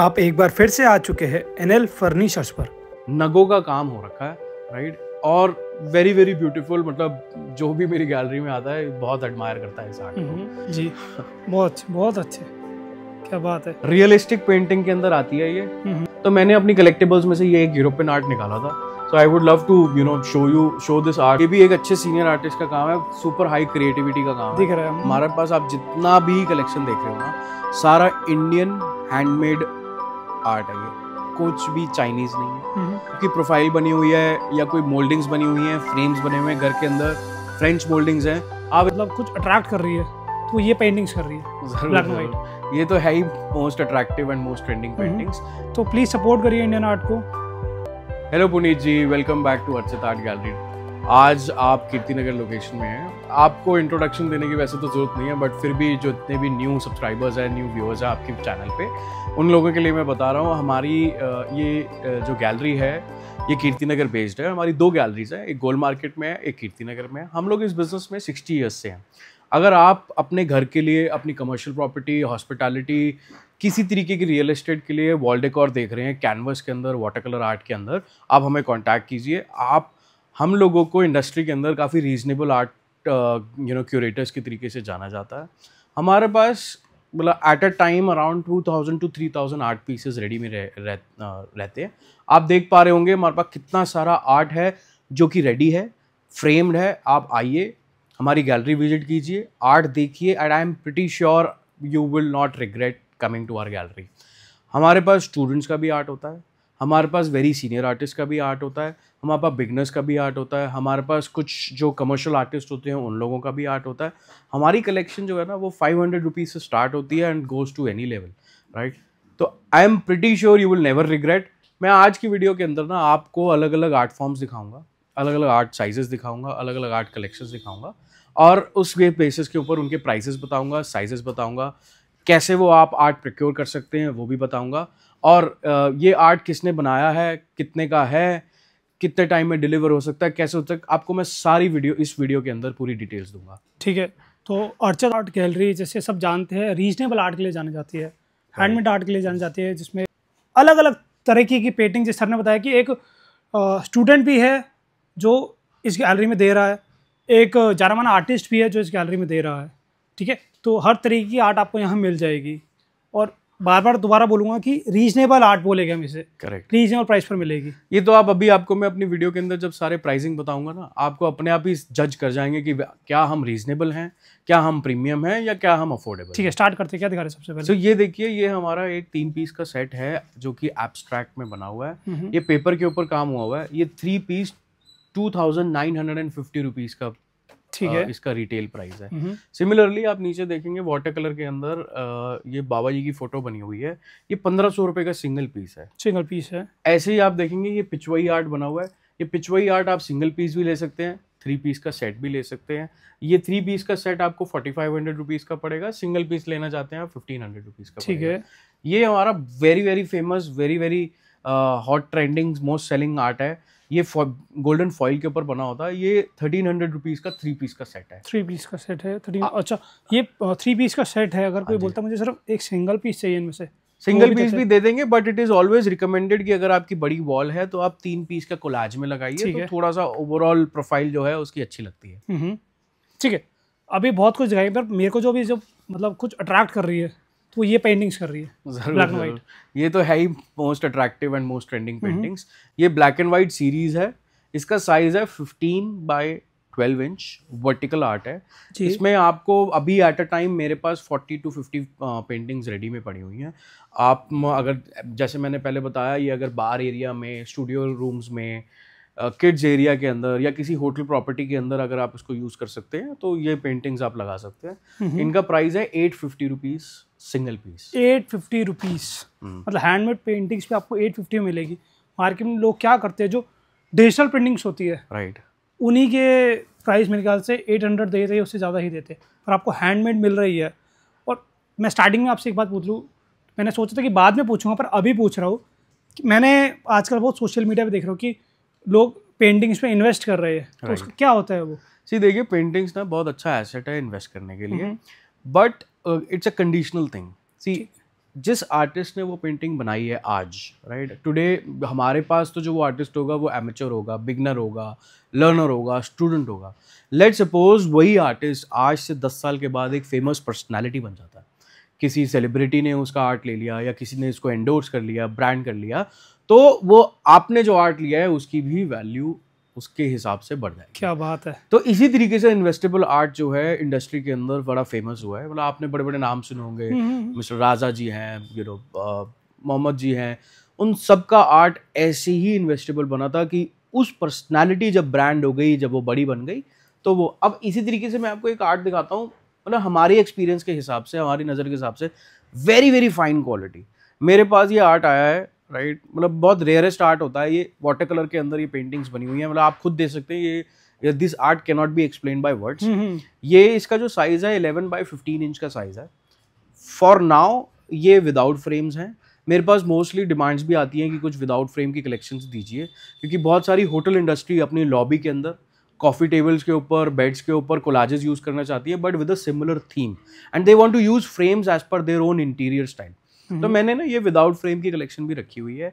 आप एक बार फिर से आ चुके हैं एनएल फर्नीचर्स पर नगो का काम हो रखा है राइट और वेरी वेरी ब्यूटीफुल मतलब जो भी मेरी गैलरी में आता है बहुत एडमायर करता है इस आर्ट को हम्म, जी बहुत बहुत अच्छे क्या बात है रियलिस्टिक पेंटिंग के अंदर आती है ये हम्म। तो मैंने अपनी कलेक्टेबल्स में से ये एक यूरोपियन आर्ट निकाला था so I would love to you know show you show this art ये भी एक अच्छे सीनियर आर्टिस्ट का काम है सुपर हाई क्रिएटिविटी का काम दिख रहा है हमारे पास आप जितना भी कलेक्शन देख रहे हो ना सारा इंडियन हैंडमेड आर्ट है ये कुछ भी चाइनीज नहीं है हम्म। क्योंकि प्रोफाइल बनी हुई है या कोई मोल्डिंग्स बनी हुई हैं फ्रेम्स बने हुए हैं घर के अंदर फ्रेंच मोल्डिंग्स हैं आप मतलब कुछ अट्रैक्ट कर रही है तो ये पेंटिंग्स कर रही है ब्लैक एंड वाइट ये तो है ही most attractive and most trending paintings तो प्लीज़ सपोर्ट करिए इंडियन आर्ट को hello Puneet ji welcome back to Archit art gallery आज आप कीर्ति नगर लोकेशन में हैं आपको इंट्रोडक्शन देने की वैसे तो ज़रूरत नहीं है बट फिर भी जो इतने भी न्यू सब्सक्राइबर्स हैं न्यू व्यूअर्स हैं आपके चैनल पे उन लोगों के लिए मैं बता रहा हूँ हमारी ये जो गैलरी है ये कीर्ति नगर बेस्ड है हमारी दो गैलरीज हैं एक गोल मार्केट में है एक कीर्ति नगर में है हम लोग इस बिज़नेस में सिक्सटी ईयर्स से हैं अगर आप अपने घर के लिए अपनी कमर्शियल प्रॉपर्टी हॉस्पिटैलिटी किसी तरीके की रियल एस्टेट के लिए वॉल डेकोर देख रहे हैं कैनवस के अंदर वाटर कलर आर्ट के अंदर आप हमें कांटेक्ट कीजिए आप हम लोगों को इंडस्ट्री के अंदर काफ़ी reasonable art you know curators के तरीके से जाना जाता है हमारे पास मतलब at a time around two thousand to three thousand art pieces ready में रह, uh, रहते हैं आप देख पा रहे होंगे हमारे पास कितना सारा आर्ट है जो कि रेडी है फ्रेम्ड है आप आइए हमारी गैलरी विजिट कीजिए आर्ट देखिए and I am pretty sure you will not regret coming to our gallery हमारे पास स्टूडेंट्स का भी आर्ट होता है हमारे पास वेरी सीनियर आर्टिस्ट का भी आर्ट होता है हमारे पास बिगनर्स का भी आर्ट होता है हमारे पास कुछ जो कमर्शियल आर्टिस्ट होते हैं उन लोगों का भी आर्ट होता है हमारी कलेक्शन जो है ना वो फाइव हंड्रेड रुपीज़ से स्टार्ट होती है and goes to any level right तो I am pretty sure you will never regret मैं आज की वीडियो के अंदर ना आपको अलग अलग आर्ट फॉर्म्स दिखाऊंगा अलग अलग आर्ट साइजेस दिखाऊंगा अलग अलग आर्ट कलेक्शंस दिखाऊंगा और उस वे बेसिस के ऊपर उनके प्राइसेस बताऊंगा साइजेस बताऊंगा कैसे वो आप आर्ट प्रिक्योर कर सकते हैं वो भी बताऊंगा और ये आर्ट किसने बनाया है कितने का है कितने टाइम में डिलीवर हो सकता है कैसे हो सकता है आपको मैं सारी वीडियो इस वीडियो के अंदर पूरी डिटेल्स दूंगा ठीक है तो ऑर्चर आर्ट गैलरी जैसे सब जानते हैं रीजनेबल आर्ट के लिए जानी जाती है हैंडमेड आर्ट के लिए जानी जाती है जिसमें अलग अलग तरीके की पेंटिंग जैसे सर ने बताया कि एक स्टूडेंट भी है जो इस गैलरी में दे रहा है एक जाना आर्टिस्ट भी है जो इस गैलरी में दे रहा है ठीक है तो हर तरीके की आर्ट आपको यहाँ मिल जाएगी और बार बार दोबारा बोलूंगा कि रीजनेबल आर्ट बोलेगा हम इसे करेक्ट रीजनेबल प्राइस पर मिलेगी ये तो आप अभी आपको मैं अपनी वीडियो के अंदर जब सारे प्राइसिंग बताऊंगा ना आपको अपने आप ही जज कर जाएंगे कि क्या हम रीजनेबल हैं क्या हम प्रीमियम हैं या क्या हम अफोर्डेबल ठीक है स्टार्ट करते क्या दिखा रहे सबसे पहले तो so, ये देखिए ये हमारा एक तीन पीस का सेट है जो कि एब्स्ट्रैक्ट में बना हुआ है ये पेपर के ऊपर काम हुआ हुआ है ये three piece two thousand nine hundred and fifty rupees का ठीक है इसका रिटेल प्राइस है सिमिलरली हम्म। आप नीचे देखेंगे वाटर कलर के अंदर ये बाबा जी की फोटो बनी हुई है ये पंद्रह सौ रुपए का सिंगल पीस है सिंगल पीस है ऐसे ही आप देखेंगे ये पिचवाई आर्ट बना हुआ है ये पिचवाई आर्ट आप सिंगल पीस भी ले सकते हैं थ्री पीस का सेट भी ले सकते हैं ये थ्री पीस का सेट आपको फोर्टी फाइव हंड्रेड रुपीज़ का पड़ेगा सिंगल पीस लेना चाहते हैं आप फिफ्टीन हंड्रेड रुपीज़ का ठीक है ये हमारा very very famous very very hot trending most selling art है ये गोल्डन फॉइल के ऊपर बना होता है ये थर्टीन हंड्रेड रुपीज़ का थ्री पीस का सेट है थ्री पीस का सेट है थर्टीन हाँ। अच्छा ये थ्री पीस का सेट है अगर हाँ कोई बोलता मुझे सिर्फ एक सिंगल पीस चाहिए इनमें से सिंगल तो पीस भी दे देंगे but it is always recommended कि अगर आपकी बड़ी वॉल है तो आप तीन पीस का कोलाज में लगाइए तो थोड़ा सा ओवरऑल प्रोफाइल जो है उसकी अच्छी लगती है हम्म, हम्म। ठीक है अभी बहुत कुछ जगह पर मेरे को जो भी जो मतलब कुछ अट्रैक्ट कर रही है तो ये पेंटिंग्स कर रही है ब्लैक एंड वाइट ये तो है ही most attractive and most trending paintings ये ब्लैक एंड वाइट सीरीज है इसका साइज है fifteen by twelve inch vertical art है इसमें आपको अभी एट अ टाइम मेरे पास forty two fifty paintings ready में पड़ी हुई हैं आप अगर जैसे मैंने पहले बताया ये अगर बार एरिया में स्टूडियो रूम्स में किड्स एरिया के अंदर या किसी होटल प्रॉपर्टी के अंदर अगर आप इसको यूज़ कर सकते हैं तो ये पेंटिंग्स आप लगा सकते हैं इनका प्राइस है eight fifty rupees single piece eight fifty rupees मतलब हैंडमेड पेंटिंग्स भी आपको एट फिफ्टी मिलेगी मार्केट में लोग क्या करते हैं जो डिजिटल पेंटिंग्स होती है राइट right. उन्हीं के प्राइस मेरे ख्याल से एट हंड्रेड दे उससे ज़्यादा ही देते पर आपको हैंडमेड मिल रही है और मैं स्टार्टिंग में आपसे एक बात पूछ लूँ मैंने सोचा था कि बाद में पूछूंगा पर अभी पूछ रहा हूँ मैंने आजकल बहुत सोशल मीडिया पर देख रहा हूँ कि लोग पेंटिंग्स में इन्वेस्ट कर रहे हैं right. तो उसका क्या होता है वो सी देखिए पेंटिंग्स ना बहुत अच्छा एसेट है इन्वेस्ट करने के लिए but it's a conditional thing see जिस आर्टिस्ट ने वो पेंटिंग बनाई है आज राइट टुडे हमारे पास तो जो वो आर्टिस्ट होगा वो एमेचर होगा बिगनर होगा लर्नर होगा स्टूडेंट होगा लेट सपोज वही आर्टिस्ट आज से दस साल के बाद एक फेमस पर्सनैलिटी बन जाता है किसी सेलिब्रिटी ने उसका आर्ट ले लिया या किसी ने इसको एंडोर्स कर लिया ब्रांड कर लिया तो वो आपने जो आर्ट लिया है उसकी भी वैल्यू उसके हिसाब से बढ़ जाएगी क्या बात है तो इसी तरीके से इन्वेस्टेबल आर्ट जो है इंडस्ट्री के अंदर बड़ा फेमस हुआ है मतलब आपने बड़े बड़े नाम सुने होंगे हम्म, हम्म, हम्म। मिस्टर राजा जी हैं यू नो मोहम्मद जी हैं उन सब का आर्ट ऐसे ही इन्वेस्टेबल बना था कि उस पर्सनैलिटी जब ब्रांड हो गई जब वो बड़ी बन गई तो वो अब इसी तरीके से मैं आपको एक आर्ट दिखाता हूँ मतलब हमारे एक्सपीरियंस के हिसाब से हमारी नज़र के हिसाब से वेरी वेरी फाइन क्वालिटी मेरे पास ये आर्ट आया है राइट मतलब बहुत रेयरेस्ट आर्ट होता है ये वाटर कलर के अंदर ये पेंटिंग्स बनी हुई हैं मतलब आप खुद दे सकते हैं ये this art can not be explain by words ये इसका जो साइज़ है एलेवन बाई फिफ्टीन इंच का साइज़ है फॉर नाउ ये विदाउट फ्रेम्स हैं मेरे पास मोस्टली डिमांड्स भी आती हैं कि कुछ विदाउट फ्रेम की कलेक्शंस दीजिए क्योंकि बहुत सारी होटल इंडस्ट्री अपनी लॉबी के अंदर कॉफ़ी टेबल्स के ऊपर बेड्स के ऊपर कोलाजेस यूज़ करना चाहती है but with a similar theme and they want to use frames as per their own interior style तो मैंने ना ये विदाउट फ्रेम की कलेक्शन भी रखी हुई है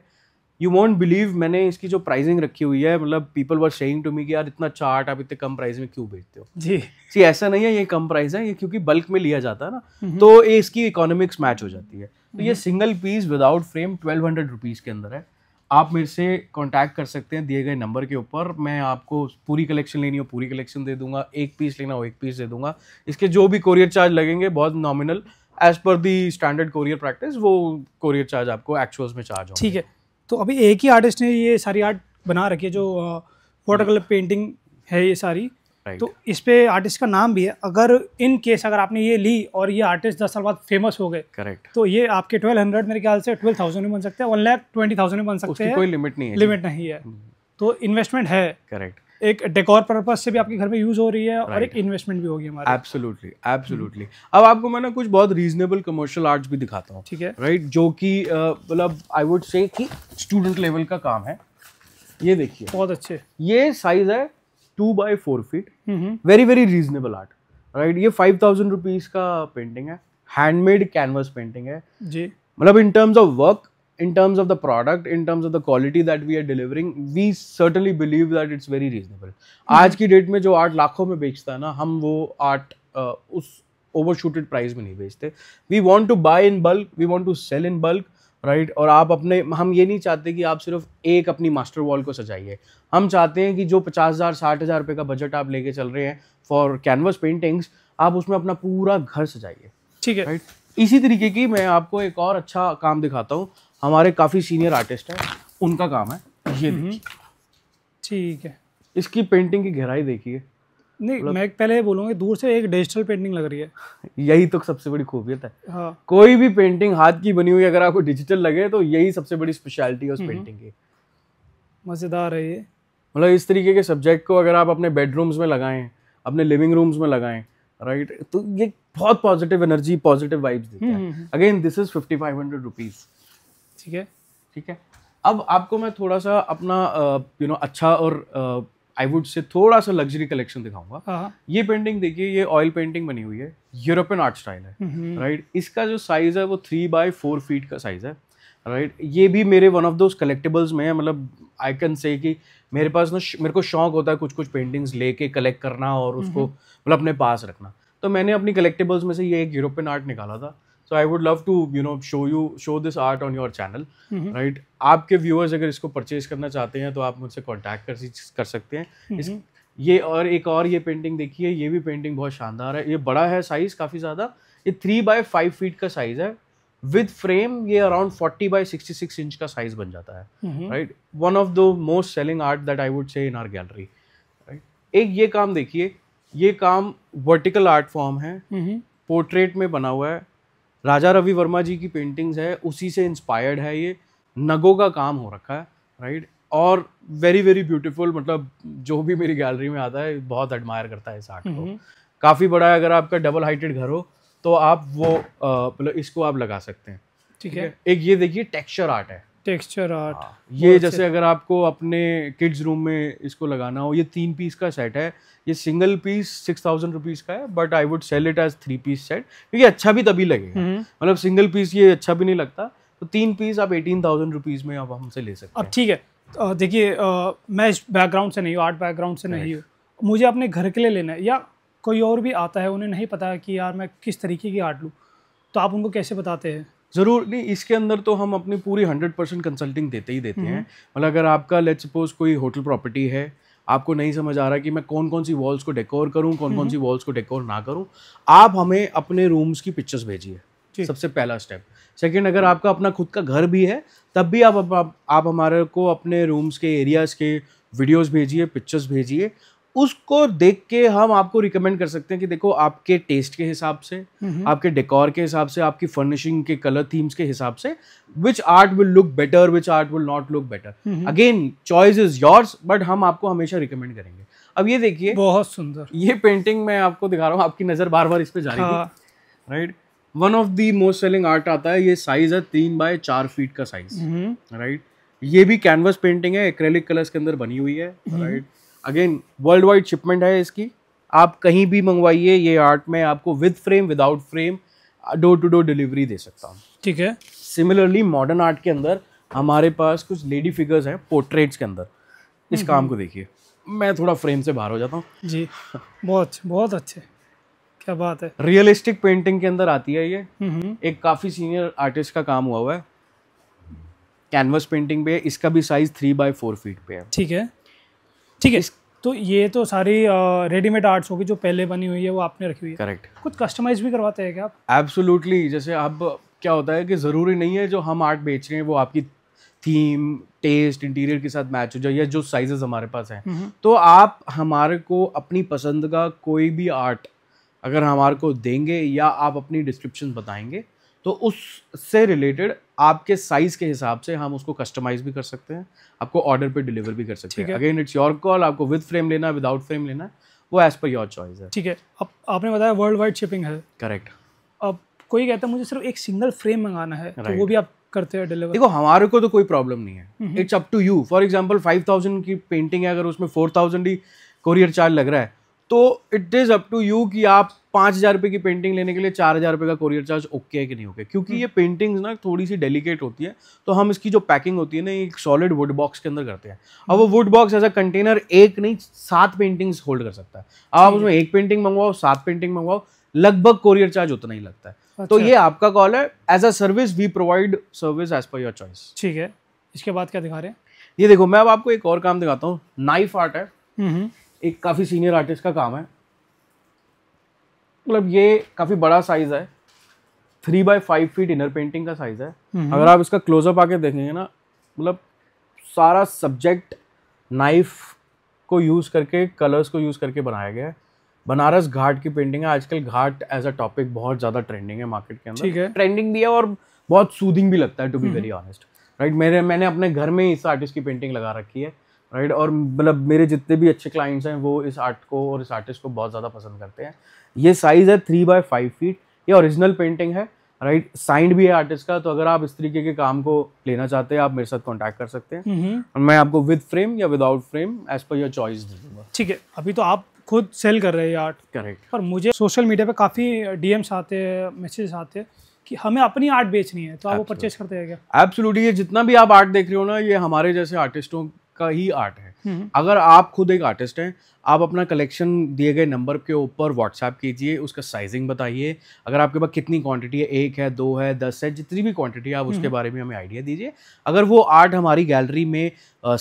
यू वॉन्ट बिलीव मैंने इसकी जो प्राइसिंग रखी हुई है मतलब people were saying to me कि यार इतना चार्ट आप इतने कम प्राइस में क्यों बेचते हो जी सी ऐसा नहीं है ये कम प्राइस है ये क्योंकि बल्क में लिया जाता है ना हम्म। तो ये इसकी इकोनॉमिक्स मैच हो जाती है तो ये single piece without frame twelve hundred rupees के अंदर है आप मेरे से कांटेक्ट कर सकते हैं दिए गए नंबर के ऊपर मैं आपको पूरी कलेक्शन लेनी हो पूरी कलेक्शन दे दूंगा एक पीस लेना हो एक पीस दे दूंगा इसके जो भी कोरियर चार्ज लगेंगे बहुत nominal as per the standard courier practice वो कोरियर चार्ज आपको एक्चुअल्स में चार्ज हो ठीक है तो अभी एक ही आर्टिस्ट ने ये सारी आर्ट बना रखी है जो वाटर कलर पेंटिंग है ये सारी Right. तो इस पे आर्टिस्ट का नाम भी है अगर इन केस अगर आपने ये ली और ये आर्टिस्ट दस साल बाद फेमस हो गए करेक्ट तो ये आपके ट्वेल्व हंड्रेड मेरे ख्याल से ट्वेल्व थाउजेंड में बन सकते हैं वन लैख ट्वेंटी थाउजेंड में बन सकते हैं कोई लिमिट नहीं है लिमिट नहीं है हम्म। तो इन्वेस्टमेंट है करेक्ट एक डेकोर पर्पज से भी आपके घर में यूज हो रही है right. और एक इन्वेस्टमेंट भी होगी हमारे एब्सोल्युटली हम्म। एब्सोल्युटली अब आपको मैं ना कुछ बहुत रीजनेबल कमर्शियल आर्ट्स भी दिखाता हूँ ठीक है राइट right? जो कि मतलब आई वुड से कि स्टूडेंट लेवल का काम है ये देखिए बहुत अच्छे ये साइज है two by four feet very very reasonable art right ये फाइव थाउजेंड रुपीज का पेंटिंग है हैंडमेड कैनवस पेंटिंग है जी मतलब in terms of work in terms of the product in terms of the quality that we are delivering we certainly believe that it's very reasonable आज की date में जो art लाखों में बेचता है ना हम वो आर्ट उस ओवरशूटेड प्राइस में नहीं बेचते we want to buy in bulk we want to sell in bulk right right? और आप अपने हम ये नहीं चाहते कि आप सिर्फ एक अपनी मास्टर वॉल को सजाइए हम चाहते हैं कि जो पचास हज़ार साठ हज़ार रुपये का बजट आप लेके चल रहे हैं फॉर कैनवस पेंटिंग्स आप उसमें अपना पूरा घर सजाइए ठीक है राइट इसी तरीके की मैं आपको एक और अच्छा काम दिखाता हूँ हमारे काफ़ी सीनियर आर्टिस्ट हैं उनका काम है ये हम्म। ठीक है इसकी पेंटिंग की गहराई देखिए नहीं मतलब- मैं पहले बोलूंगा दूर से एक डिजिटल पेंटिंग लग रही है यही तो सबसे बड़ी खूबियत है हाँ। कोई भी पेंटिंग हाथ की बनी हुई अगर आपको डिजिटल लगे तो यही सबसे बड़ी स्पेशलिटी है उस पेंटिंग हम्म। की मज़ेदार है ये मतलब इस तरीके के सब्जेक्ट को अगर आप अपने बेडरूम्स में लगाएं अपने लिविंग रूम्स में लगाएं राइट तो ये बहुत पॉजिटिव एनर्जी पॉजिटिव वाइब्स देता है again this is fifty five hundred rupees ठीक है ठीक है अब आपको मैं थोड़ा सा अपना यू नो अच्छा और आई वुड से थोड़ा सा लग्जरी कलेक्शन दिखाऊंगा हाँ। ये पेंटिंग देखिए ये ऑयल पेंटिंग बनी हुई है यूरोपियन आर्ट स्टाइल है राइट हम्म। इसका जो साइज है वो थ्री बाय फोर फीट का साइज है राइट ये भी मेरे वन ऑफ दोज कलेक्टेबल्स में है मतलब आई कैन से कि मेरे पास ना मेरे को शौक होता है कुछ कुछ पेंटिंग्स लेके कलेक्ट करना और उसको हम्म। मतलब अपने पास रखना तो मैंने अपनी कलेक्टेबल्स में से ये एक यूरोपियन आर्ट निकाला था so I would love to you know show you show this art on your channel right आपके व्यूअर्स अगर इसको परचेज करना चाहते हैं तो आप मुझसे कॉन्टैक्ट कर कर सकते हैं mm-hmm. इस ये और एक और ये पेंटिंग देखिए ये भी पेंटिंग बहुत शानदार है ये बड़ा है साइज़ काफ़ी ज़्यादा ये थ्री बाय फाइव फीट का साइज़ है विद फ्रेम ये around forty by sixty six inch का साइज बन जाता है right one of the most selling art that I would say in are gallery right एक ये काम देखिए ये काम वर्टिकल आर्ट फॉर्म है पोर्ट्रेट mm-hmm. में बना हुआ है राजा रवि वर्मा जी की पेंटिंग्स है उसी से इंस्पायर्ड है ये नगों का काम हो रखा है राइट और वेरी वेरी ब्यूटीफुल मतलब जो भी मेरी गैलरी में आता है बहुत एडमायर करता है इस आर्ट को हम्म। काफ़ी बड़ा है अगर आपका डबल हाइटेड घर हो तो आप वो मतलब इसको आप लगा सकते हैं ठीक है एक ये देखिए टेक्सचर आर्ट है टेक्सचर हाँ। आर्ट ये जैसे अगर आपको अपने किड्स रूम में इसको लगाना हो ये तीन पीस का सेट है ये single piece six thousand rupees का है but I would sell it as three piece set क्योंकि अच्छा भी तभी लगेगा हम्म। मतलब सिंगल पीस ये अच्छा भी नहीं लगता तो तीन पीस आप एटीन थाउजेंड रुपीज़ में आप हमसे ले सकते अब ठीक है देखिए मैं इस बैकग्राउंड से नहीं हूँ आर्ट बैकग्राउंड से नहीं हूँ मुझे अपने घर के लिए लेना है या कोई और भी आता है उन्हें नहीं पता कि यार मैं किस तरीके की आर्ट लूँ तो आप उनको कैसे बताते हैं ज़रूर नहीं इसके अंदर तो हम अपनी पूरी हंड्रेड परसेंट कंसल्टिंग देते ही देते हैं हम्म। मतलब अगर आपका लेट सपोज कोई होटल प्रॉपर्टी है आपको नहीं समझ आ रहा कि मैं कौन कौन सी वॉल्स को डेकोर करूं कौन कौन हम्म। सी वॉल्स को डेकोर ना करूं आप हमें अपने रूम्स की पिक्चर्स भेजिए सबसे पहला स्टेप सेकेंड अगर आपका अपना खुद का घर भी है तब भी आप आप, आप हमारे को अपने रूम्स के एरियाज़ के वीडियोस भेजिए पिक्चर्स भेजिए उसको देख के हम आपको रिकमेंड कर सकते हैं कि देखो आपके टेस्ट के हिसाब से आपके डेकोर के हिसाब से आपकी फर्निशिंग के कलर थीम्स के हिसाब से which art will look better which art will not look better again choice is yours but हम आपको हमेशा रिकमेंड करेंगे अब ये देखिए बहुत सुंदर ये पेंटिंग मैं आपको दिखा रहा हूँ आपकी नज़र बार बार इस पर जा रही है right one of the most selling art आता है ये साइज है तीन बाय चार फीट का साइज राइट ये भी कैनवस पेंटिंग है एक्रेलिक कलर्स के अंदर बनी हुई है right again world wide shipment है इसकी आप कहीं भी मंगवाइए ये आर्ट में आपको with frame without frame door to door delivery दे सकता हूँ ठीक है सिमिलरली मॉडर्न आर्ट के अंदर हमारे पास कुछ लेडी फिगर्स हैं पोर्ट्रेट्स के अंदर इस हम्म, काम हम्म। को देखिए मैं थोड़ा फ्रेम से बाहर हो जाता हूँ जी बहुत बहुत अच्छे क्या बात है रियलिस्टिक पेंटिंग के अंदर आती है ये हम्म, एक काफ़ी सीनियर आर्टिस्ट का काम हुआ हुआ है कैनवस पेंटिंग पे है इसका भी size three by four feet पे है ठीक है ठीक है तो ये तो सारी रेडीमेड आर्ट्स होगी जो पहले बनी हुई है वो आपने रखी हुई है करेक्ट कुछ कस्टमाइज भी करवाते हैं क्या आप एब्सोल्युटली जैसे अब क्या होता है कि ज़रूरी नहीं है जो हम आर्ट बेच रहे हैं वो आपकी थीम टेस्ट इंटीरियर के साथ मैच हो जाए या जो साइजेस हमारे पास हैं हम्म। तो आप हमारे को अपनी पसंद का कोई भी आर्ट अगर हमारे को देंगे या आप अपनी डिस्क्रिप्शन बताएंगे तो उससे रिलेटेड आपके साइज़ के हिसाब से हम उसको कस्टमाइज़ भी कर सकते हैं आपको ऑर्डर पे डिलीवर भी कर सकते हैं अगेन इट्स योर कॉल आपको विद फ्रेम लेना विदाउट फ्रेम लेना वो एज़ पर योर चॉइस है ठीक है अब आपने बताया वर्ल्ड वाइड शिपिंग है करेक्ट अब कोई कहता है मुझे सिर्फ एक सिंगल फ्रेम मंगाना है right. तो वो भी आप करते हैं डिलीवर देखो हमारे को तो कोई प्रॉब्लम नहीं है it's up to you for example five thousand की पेंटिंग है अगर उसमें फोर थाउजेंड ही कोरियर चार्ज लग रहा है तो it is up to you कि आप पांच हज़ार रुपए की पेंटिंग लेने के लिए चार हज़ार रुपए का कोरियर चार्ज ओके है कि नहीं ओके क्योंकि ये पेंटिंग्स हम्म। ना थोड़ी सी डेलिकेट होती है तो हम इसकी जो पैकिंग होती है ना एक सॉलिड वुड बॉक्स के अंदर करते हैं अब वो wood box as a container एक नहीं सात पेंटिंग्स होल्ड कर सकता है अब आप उसमें एक पेंटिंग मंगवाओ सात पेंटिंग मंगवाओ लगभग कोरियर चार्ज उतना ही लगता है तो अच्छा। तो ये आपका कॉल है as a service we provide service as per your choice ठीक है इसके बाद क्या दिखा रहे हैं ये देखो मैं अब आपको एक और काम दिखाता हूँ नाइफ आर्ट है हम्म, हम्म। एक काफ़ी सीनियर आर्टिस्ट का काम है मतलब ये काफ़ी बड़ा साइज़ है three by five feet inner painting का साइज़ है हम्म। अगर आप इसका क्लोजअप आके देखेंगे ना मतलब सारा सब्जेक्ट नाइफ को यूज़ करके कलर्स को यूज़ करके बनाया गया है बनारस घाट की पेंटिंग है आजकल घाट एज अ टॉपिक बहुत ज़्यादा ट्रेंडिंग है मार्केट के अंदर ठीक है ट्रेंडिंग भी है और बहुत सूदिंग भी लगता है to be very honest right मेरे मैंने अपने घर में इस आर्टिस्ट की पेंटिंग लगा रखी है राइट और मतलब मेरे जितने भी अच्छे क्लाइंट्स हैं वो इस आर्ट को और इस आर्टिस्ट को बहुत ज़्यादा पसंद करते हैं ये साइज़ है थ्री बाय फाइव फीट ये ओरिजिनल पेंटिंग है राइट right? साइंड भी है आर्टिस्ट का तो अगर आप इस तरीके के काम को लेना चाहते हैं आप मेरे साथ कांटेक्ट कर सकते हैं और मैं आपको विद फ्रेम या without frame as per your choice दे दूंगा ठीक है अभी तो आप खुद सेल कर रहे हैं आर्ट करेक्ट पर मुझे सोशल मीडिया पे काफ़ी डीएम्स आते हैं मैसेज आते हैं कि हमें अपनी आर्ट बेचनी है तो आप वो परचेज करते हैं क्या एब्सोल्युटली ये जितना भी आप आर्ट देख रहे हो ना ये हमारे जैसे आर्टिस्टों का ही आर्ट है हम्म। अगर आप खुद एक आर्टिस्ट हैं आप अपना कलेक्शन दिए गए नंबर के ऊपर व्हाट्सएप कीजिए उसका साइजिंग बताइए अगर आपके पास कितनी क्वांटिटी है एक है दो है दस है जितनी भी क्वांटिटी है आप उसके हम्म। बारे में हमें आइडिया दीजिए अगर वो आर्ट हमारी गैलरी में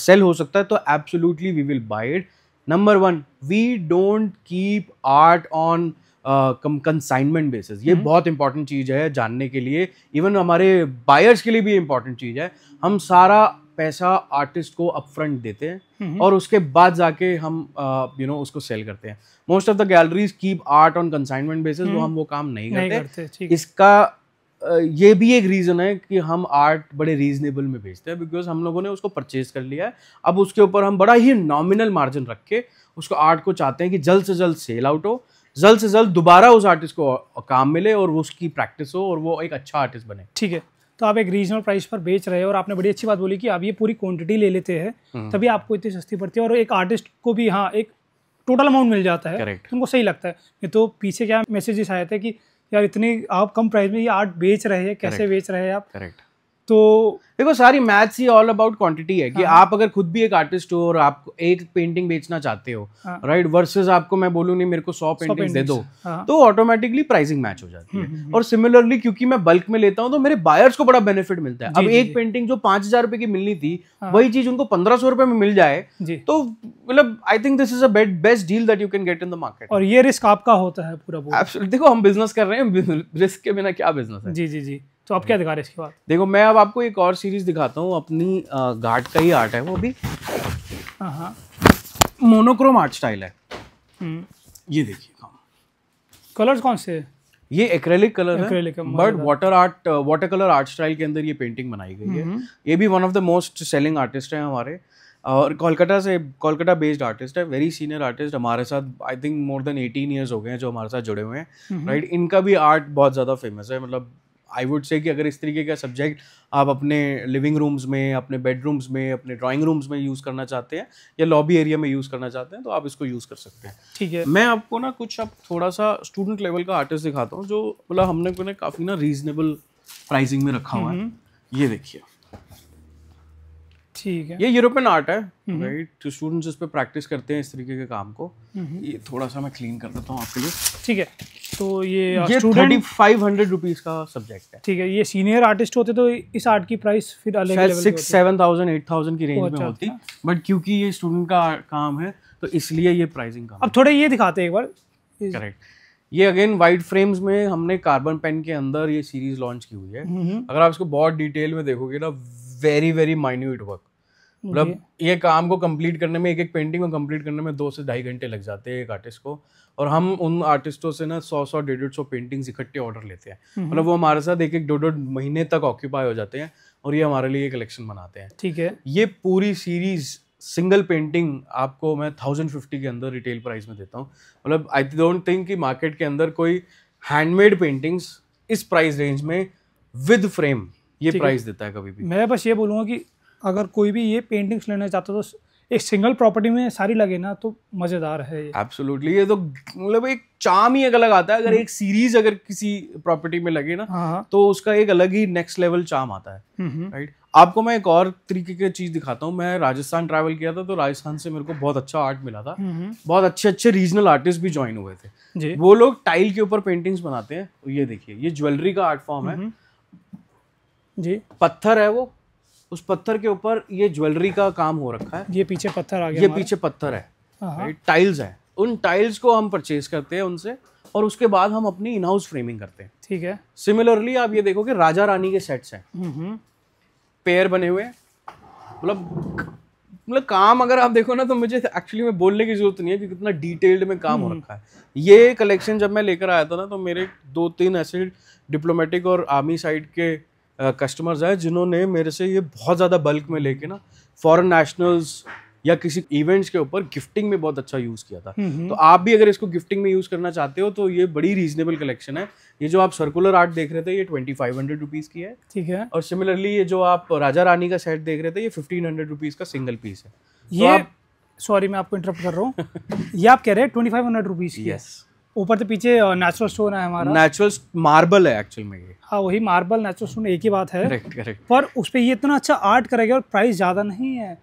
सेल हो सकता है तो absolutely we will buy it number one we don't keep art on consignment basis ये हम्म। बहुत इंपॉर्टेंट चीज़ है जानने के लिए इवन हमारे बायर्स के लिए भी इंपॉर्टेंट चीज़ है हम सारा पैसा आर्टिस्ट को अपफ्रंट देते हैं हम्म। और उसके बाद जाके हम यू नो उसको सेल करते हैं most of the galleries keep art on consignment basis वो हम्म। हम वो काम नहीं, नहीं करते, करते इसका ये भी एक रीज़न है कि हम आर्ट बड़े रीजनेबल में भेजते हैं बिकॉज हम लोगों ने उसको परचेज कर लिया है अब उसके ऊपर हम बड़ा ही नॉमिनल मार्जिन रख के उसको आर्ट को चाहते हैं कि जल्द से जल्द सेल आउट हो जल्द से जल्द दोबारा उस आर्टिस्ट को काम मिले और उसकी प्रैक्टिस हो और वो एक अच्छा आर्टिस्ट बने ठीक है तो आप एक रीजनल प्राइस पर बेच रहे हो और आपने बड़ी अच्छी बात बोली कि आप ये पूरी क्वांटिटी ले लेते हैं हम्म। तभी आपको इतनी सस्ती पड़ती है और एक आर्टिस्ट को भी हाँ एक टोटल अमाउंट मिल जाता है तो उनको सही लगता है ये तो पीछे क्या मैसेजेस आए थे कि यार इतने आप कम प्राइस में ये आर्ट बेच रहे हैं कैसे बेच रहे हैं आप करेक्ट तो देखो सारी मैथ्स ही ऑल अबाउट क्वांटिटी है कि हाँ। आप अगर खुद भी एक आर्टिस्ट हो और आप एक पेंटिंग बेचना चाहते हो राइट हाँ। वर्सेस आपको मैं बोलूँ नहीं मेरे को सौ पेंटिंग दे दो हाँ। तो ऑटोमेटिकली प्राइसिंग मैच हो जाती हम्म, है हम्म, हम्म। और सिमिलरली क्योंकि मैं बल्क में लेता हूँ तो मेरे बायर्स को बड़ा बेनिफिट मिलता है अब एक पेंटिंग जो पांच हजार रुपए की मिलनी थी हाँ। वही चीज उनको पंद्रह सौ रुपए में मिल जाए तो मतलब I think this is a best deal that you can get in the market और ये रिस्क आपका होता है पूरा देखो हम बिजनेस कर रहे हैं रिस्क के बिना क्या बिजनेस है जी जी जी तो आप क्या दिखा रहे हैं इसके बाद देखो मैं अब आपको एक और सीरीज दिखाता हूँ अपनी घाट का ही आर्ट है वो भी मोनोक्रोम आर्ट स्टाइल है हम्म। ये देखिए कलर्स कौन से ये एक्रेलिक कलर acrylic है but water art water colour art style के अंदर ये पेंटिंग बनाई गई है हम्म। ये भी one of the most selling artist हैं हमारे और कोलकाता से कोलकाता बेस्ड आर्टिस्ट है वेरी सीनियर आर्टिस्ट हमारे साथ I think more than eighteen years हो गए हैं जो हमारे साथ जुड़े हुए हैं राइट हम्म। right? इनका भी आर्ट बहुत ज़्यादा फेमस है मतलब आई वुड से कि अगर इस तरीके का सब्जेक्ट आप अपने लिविंग रूम्स में अपने बेडरूम्स में अपने ड्राइंग रूम्स में यूज़ करना चाहते हैं या लॉबी एरिया में यूज़ करना चाहते हैं तो आप इसको यूज़ कर सकते हैं ठीक है मैं आपको ना कुछ अब थोड़ा सा स्टूडेंट लेवल का आर्टिस्ट दिखाता हूँ जो मतलब हमने को ना काफ़ी ना रीजनेबल प्राइसिंग में रखा हुआ है हम्म। ये देखिए ठीक है ये यूरोपियन आर्ट है राइट हम्म। स्टूडेंट्स तो इस पर प्रैक्टिस करते हैं इस तरीके के काम को हम्म। ये थोड़ा सा मैं क्लीन कर देता हूँ आपके लिए ठीक है तो ये uh, ये थर्टी फाइव हंड्रेड रुपीज का सब्जेक्ट है ठीक है ये सीनियर आर्टिस्ट होते तो इस आर्ट की प्राइस फिर अलग six seven thousand eight thousand की रेंज में अच्छा, होती बट अच्छा। क्योंकि ये स्टूडेंट का काम है तो इसलिए ये प्राइसिंग कम अब थोड़े ये दिखाते एक बार करेक्ट ये अगेन वाइड फ्रेम्स में हमने कार्बन पेन के अंदर ये सीरीज लॉन्च की हुई है हम्म, हम्म। अगर आप इसको बहुत डिटेल में देखोगे ना वेरी वेरी माइन्यूट वर्क मतलब ये काम को कंप्लीट करने में एक एक पेंटिंग को कंप्लीट करने में दो से ढाई घंटे लग जाते हैं एक आर्टिस्ट को और हम उन आर्टिस्टों से ना सौ सौ डेढ़ सौ पेंटिंग्स इकट्ठे ऑर्डर लेते हैं हम्म। मतलब वो हमारे साथ एक एक डेढ़ डेढ़ महीने तक ऑक्यूपाई हो जाते हैं और ये हमारे लिए कलेक्शन बनाते हैं ठीक है ये पूरी सीरीज सिंगल पेंटिंग आपको मैं थाउजेंड फिफ्टी के अंदर रिटेल प्राइस में देता हूँ मतलब आई डोंट थिंक कि मार्केट के अंदर कोई हैंडमेड पेंटिंग्स इस प्राइस रेंज में विद फ्रेम ये प्राइस देता है कभी भी मैं बस ये बोलूँगा कि अगर कोई भी ये पेंटिंग्स लेना चाहता तो एक सिंगल प्रॉपर्टी में सारी लगे ना तो मज़ेदार है एब्सोल्युटली ये तो मतलब एक चाम ही एक अलग आता है अगर हम्म। एक सीरीज अगर किसी प्रॉपर्टी में लगे ना हाँ, हाँ। तो उसका एक अलग ही नेक्स्ट लेवल चाम आता है राइट हम्म, हम्म। आपको मैं एक और तरीके की चीज़ दिखाता हूँ मैं राजस्थान ट्रैवल किया था तो राजस्थान से मेरे को बहुत अच्छा आर्ट मिला था बहुत अच्छे अच्छे रीजनल आर्टिस्ट भी ज्वाइन हुए थे वो लोग टाइल के ऊपर पेंटिंग्स बनाते हैं ये देखिए ये ज्वेलरी का आर्ट फॉर्म है जी पत्थर है वो उस पत्थर के ऊपर ये ज्वेलरी का काम हो रखा है ये पीछे पत्थर आ गया ये पीछे पत्थर है टाइल्स हाँ, हाँ। है उन टाइल्स को हम परचेज करते हैं उनसे और उसके बाद हम अपनी इन हाउस फ्रेमिंग करते हैं ठीक है सिमिलरली आप ये देखो कि राजा रानी के सेट्स हैं पेयर हम्म, हम्म। बने हुए मतलब मतलब काम अगर आप देखो ना तो मुझे एक्चुअली में बोलने की जरूरत नहीं है कि कितना डिटेल्ड में काम हो हम्म। रखा है ये कलेक्शन जब मैं लेकर आया था ना तो मेरे दो तीन ऐसे डिप्लोमेटिक और आर्मी साइड के कस्टमर्स आए जिन्होंने मेरे से ये बहुत ज़्यादा बल्क में लेके ना फॉरेन नेशनल्स या किसी इवेंट्स के ऊपर गिफ्टिंग में बहुत अच्छा यूज़ किया था तो आप भी अगर इसको गिफ्टिंग में यूज़ करना चाहते हो तो ये बड़ी रीजनेबल कलेक्शन है ये जो आप सर्कुलर आर्ट देख रहे थे ये ट्वेंटी फाइव हंड्रेड रुपीज़ की है ठीक है और सिमिलरली ये जो आप राजा रानी का सेट देख रहे थे ये फिफ्टीन हंड्रेड रुपीज़ का सिंगल पीस है तो ये सॉरी मैं आपको इंटरप्ट कर रहा हूँ ये आप कह रहे हैं ट्वेंटी फाइव हंड्रेड रुपीज़ की यस ऊपर से पीछे नेचुरल स्टोन है हमारा नेचुरल मार्बल है एक्चुअल में ये हाँ वही मार्बल नेचुरल स्टोन एक ही बात है करेक्ट पर उस पर ये इतना अच्छा आर्ट करेगा और प्राइस ज़्यादा नहीं है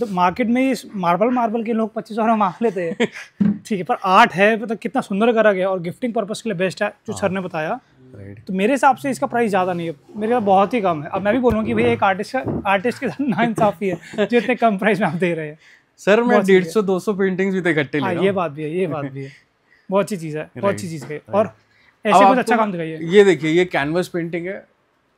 तो मार्केट में ये मार्बल मार्बल के लोग पच्चीस हज़ार मांग लेते हैं ठीक है पर आर्ट है मतलब कितना सुंदर करा गया और गिफ्टिंग पर्पज़ के लिए बेस्ट है जो सर हाँ। ने बताया तो मेरे हिसाब से इसका प्राइस ज़्यादा नहीं है मेरे पास बहुत ही कम है अब मैं भी बोलूँ कि भाई एक आर्टिस्ट का आर्टिस्ट के साथ ना इंसाफी है जो इतने कम प्राइस में आप दे रहे हैं सर मैं डेढ़ सौ दो सौ पेंटिंग्स भी तो इकट्ठे हाँ ये बात भी है ये बात भी है बहुत अच्छी चीज़ है बहुत अच्छी चीज़ है और ऐसे कुछ अच्छा तो काम दिखाइए तो ये देखिए ये कैनवस पेंटिंग है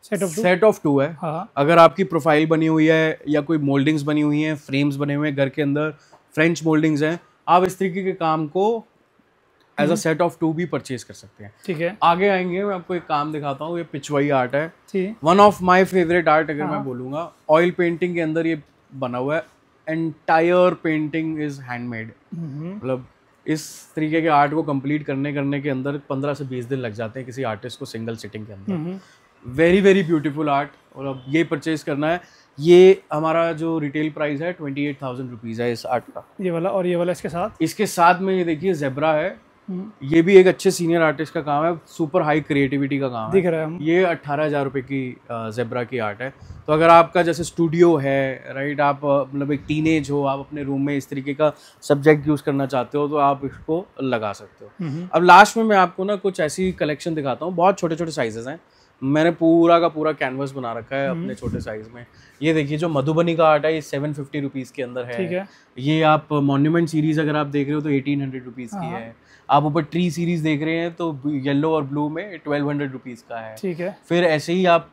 सेट ऑफ टू है हाँ, हाँ। अगर आपकी प्रोफाइल बनी हुई है या कोई मोल्डिंग्स बनी हुई हैं फ्रेम्स बने हुए हैं घर के अंदर फ्रेंच मोल्डिंग्स हैं आप इस तरीके के काम को as a set of two भी परचेज कर सकते हैं ठीक है आगे आएंगे मैं आपको एक काम दिखाता हूँ ये पिछवाई आर्ट है one of my favourite art अगर हाँ। मैं बोलूँगा ऑयल पेंटिंग के अंदर ये बना हुआ है एंटायर पेंटिंग इज हैंडमेड मतलब इस तरीके के आर्ट को कंप्लीट करने करने के अंदर पंद्रह से बीस दिन लग जाते हैं किसी आर्टिस्ट को सिंगल सिटिंग के अंदर वेरी वेरी ब्यूटीफुल आर्ट और अब ये परचेज करना है ये हमारा जो रिटेल प्राइस है ट्वेंटी एट थाउजेंड रुपीज़ है इस आर्ट का ये वाला और ये वाला इसके साथ इसके साथ में ये देखिए जेबरा है हम्म। ये भी एक अच्छे सीनियर आर्टिस्ट का काम है सुपर हाई क्रिएटिविटी का काम दिख रहा है ये अट्ठारह हज़ार रुपये की जेबरा की आर्ट है तो अगर आपका जैसे स्टूडियो है राइट आप मतलब एक टीनेज हो आप अपने रूम में इस तरीके का सब्जेक्ट यूज़ करना चाहते हो तो आप इसको लगा सकते हो हम्म। अब लास्ट में मैं आपको ना कुछ ऐसी कलेक्शन दिखाता हूँ बहुत छोटे छोटे साइजेज़ हैं मैंने पूरा का पूरा कैनवस बना रखा है अपने हम्म। छोटे साइज में ये देखिए जो मधुबनी का आर्ट है ये सेवन फिफ्टी रुपीज़ के अंदर है, ठीक है। ये आप मॉन्यूमेंट सीरीज अगर आप देख रहे हो तो एटीन हंड्रेड रुपीज़ की हाँ। है आप ऊपर ट्री सीरीज देख रहे हैं तो येलो और ब्लू में ट्वेल्व हंड्रेड रुपीज़ का है ठीक है फिर ऐसे ही आप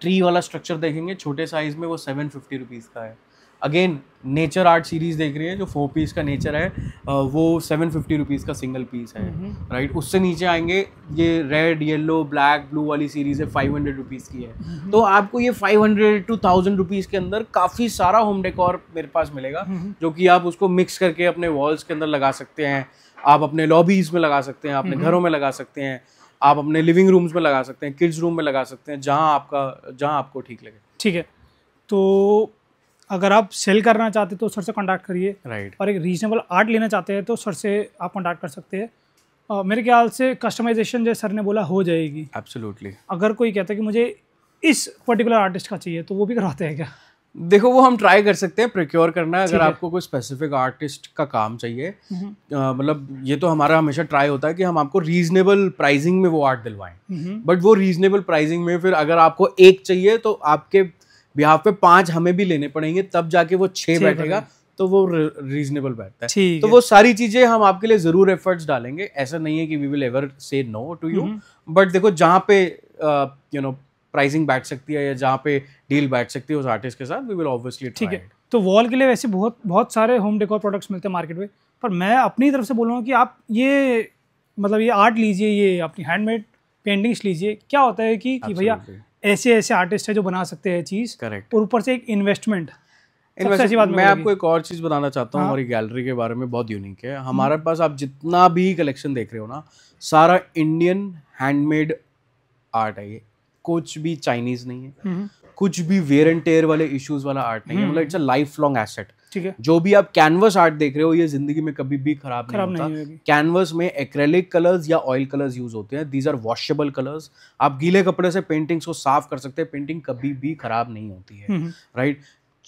ट्री वाला स्ट्रक्चर देखेंगे छोटे साइज में वो सेवन फिफ्टी रुपीज़ का है अगेन नेचर आर्ट सीरीज़ देख रही है जो फोर पीस का नेचर है वो सेवन फिफ्टी रुपीज़ का सिंगल पीस है राइट उससे नीचे आएंगे ये रेड येलो ब्लैक ब्लू वाली सीरीज़ है फाइव हंड्रेड रुपीज़ की है तो आपको ये five hundred to thousand rupees के अंदर काफ़ी सारा होम डेकोर मेरे पास मिलेगा जो कि आप उसको मिक्स करके अपने वॉल्स के अंदर लगा सकते हैं आप अपने लॉबीज़ में लगा सकते हैं अपने घरों में लगा सकते हैं आप अपने लिविंग रूम्स में लगा सकते हैं किड्स रूम में लगा सकते हैं जहाँ आपका जहाँ आपको ठीक लगे ठीक है तो अगर आप सेल करना चाहते तो सर से कॉन्टैक्ट करिए राइट और एक रीजनेबल आर्ट लेना चाहते हैं तो सर से आप कॉन्टैक्ट कर सकते हैं uh, मेरे ख्याल से कस्टमाइजेशन जो सर ने बोला हो जाएगी एब्सोल्युटली अगर कोई कहता है कि मुझे इस पर्टिकुलर आर्टिस्ट का चाहिए तो वो भी करवाते हैं क्या देखो वो हम ट्राई कर सकते हैं प्रिक्योर करना अगर आपको कोई स्पेसिफिक आर्टिस्ट का काम चाहिए हम्म। मतलब ये तो हमारा हमेशा ट्राई होता है कि हम आपको रीजनेबल प्राइसिंग में वो आर्ट दिलवाएं बट हम्म। वो रीजनेबल प्राइसिंग में फिर अगर आपको एक चाहिए तो आपके बिहाफ पे पांच हमें भी लेने पड़ेंगे तब जाके वो छह बैठेगा तो वो रीजनेबल बैठता है तो वो सारी चीजें हम आपके लिए जरूर एफर्ट्स डालेंगे ऐसा नहीं है कि we will ever say no to you but देखो जहाँ पे यू नो प्राइसिंग बैठ सकती है या जहाँ पे डील बैठ सकती है उस आर्टिस्ट के साथ वी विल ऑब्वियसली ठीक है तो वॉल के लिए वैसे बहुत बहुत सारे होम डेकोर प्रोडक्ट्स मिलते हैं मार्केट में पर मैं अपनी तरफ से बोल रहा हूँ कि आप ये मतलब ये आर्ट लीजिए ये अपनी हैंडमेड पेंटिंग्स लीजिए क्या होता है कि, कि भैया ऐसे ऐसे आर्टिस्ट है जो बना सकते हैं चीज़ करेक्ट और ऊपर से एक इन्वेस्टमेंट इन्वेस्ट बात मैं आपको एक और चीज़ बताना चाहता हूँ हाँ। हमारी गैलरी के बारे में बहुत यूनिक है हमारे हम्म। पास आप जितना भी कलेक्शन देख रहे हो ना सारा इंडियन हैंडमेड आर्ट है ये कुछ भी चाइनीज़ नहीं है हम्म। कुछ भी वेयर एंड टेयर वाले इश्यूज वाला आर्ट नहीं है मतलब it's a life long asset ठीक है जो भी आप कैनवस आर्ट देख रहे हो ये जिंदगी में कभी भी खराब नहीं होता कैनवस में एक्रेलिक कलर्स या ऑयल कलर्स यूज होते हैं दीज आर वॉशेबल कलर्स आप गीले कपड़े से पेंटिंग्स को साफ कर सकते हैं पेंटिंग कभी भी खराब नहीं होती है राइट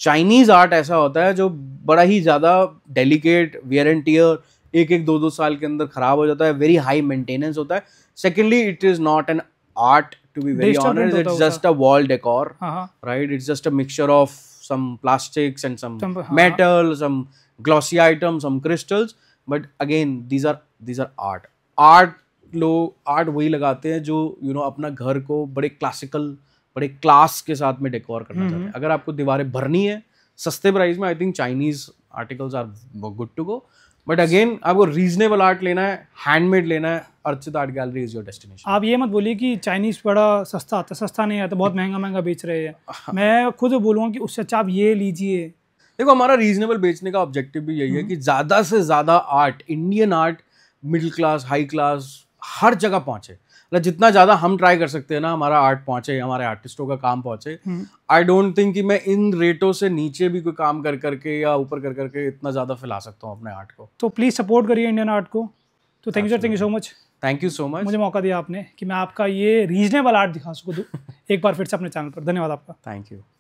चाइनीज आर्ट ऐसा होता है जो बड़ा ही ज़्यादा डेलिकेट वेयर एंड टीयर एक एक दो दो साल के अंदर खराब हो जाता है वेरी हाई मेंटेनेंस होता है secondly it is not an art to be very honest it's just a wall decor uh-huh. right it's just a mixture of some plastics and some, some uh-huh. metal some glossy items some crystals but again these are these are art art लोग art वही lagate hain jo you know, apna ghar ko bade classical बड़े class के साथ में decor करना चाहते हैं अगर आपको दीवारें भरनी है सस्ते प्राइस में I think Chinese articles are good to go but again आपको रीजनेबल आर्ट लेना है हैंडमेड लेना है Archit art gallery is your destination आप ये मत बोलिए कि चाइनीज बड़ा सस्ता आता तो सस्ता नहीं आता तो बहुत महंगा महंगा बेच रहे हैं मैं खुद बोलूँगा कि उससे अच्छा आप ये लीजिए देखो हमारा रीजनेबल बेचने का ऑब्जेक्टिव भी यही है हम्म। कि ज़्यादा से ज़्यादा art Indian art middle class high class हर जगह पहुँचे मतलब जितना ज़्यादा हम ट्राई कर सकते हैं ना हमारा आर्ट पहुंचे हमारे आर्टिस्टों का काम पहुंचे आई डोंट थिंक कि मैं इन रेटों से नीचे भी कोई काम कर करके या ऊपर कर करके इतना ज़्यादा फैला सकता हूँ अपने आर्ट को तो प्लीज़ सपोर्ट करिए इंडियन आर्ट को तो thank you sir thank you so much thank you so much मुझे मौका दिया आपने कि मैं आपका ये रीजनेबल आर्ट दिखा सकूँ एक बार फिर से अपने चैनल पर धन्यवाद आपका थैंक यू